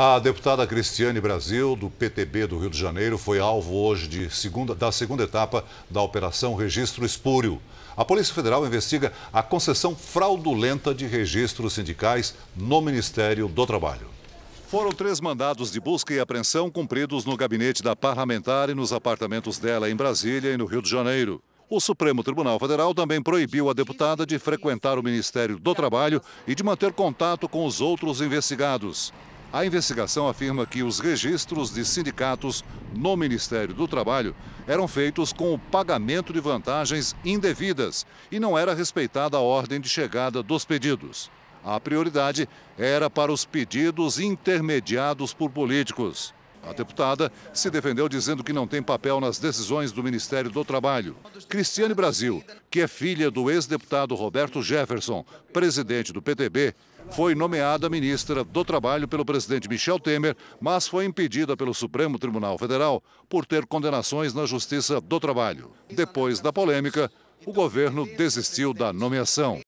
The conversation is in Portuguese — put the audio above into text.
A deputada Cristiane Brasil, do PTB do Rio de Janeiro, foi alvo hoje segunda, da segunda etapa da Operação Registro Espúrio. A Polícia Federal investiga a concessão fraudulenta de registros sindicais no Ministério do Trabalho. Foram três mandados de busca e apreensão cumpridos no gabinete da parlamentar e nos apartamentos dela em Brasília e no Rio de Janeiro. O Supremo Tribunal Federal também proibiu a deputada de frequentar o Ministério do Trabalho e de manter contato com os outros investigados. A investigação afirma que os registros de sindicatos no Ministério do Trabalho eram feitos com o pagamento de vantagens indevidas e não era respeitada a ordem de chegada dos pedidos. A prioridade era para os pedidos intermediados por políticos. A deputada se defendeu dizendo que não tem papel nas decisões do Ministério do Trabalho. Cristiane Brasil, que é filha do ex-deputado Roberto Jefferson, presidente do PTB, foi nomeada ministra do Trabalho pelo presidente Michel Temer, mas foi impedida pelo Supremo Tribunal Federal por ter condenações na Justiça do Trabalho. Depois da polêmica, o governo desistiu da nomeação.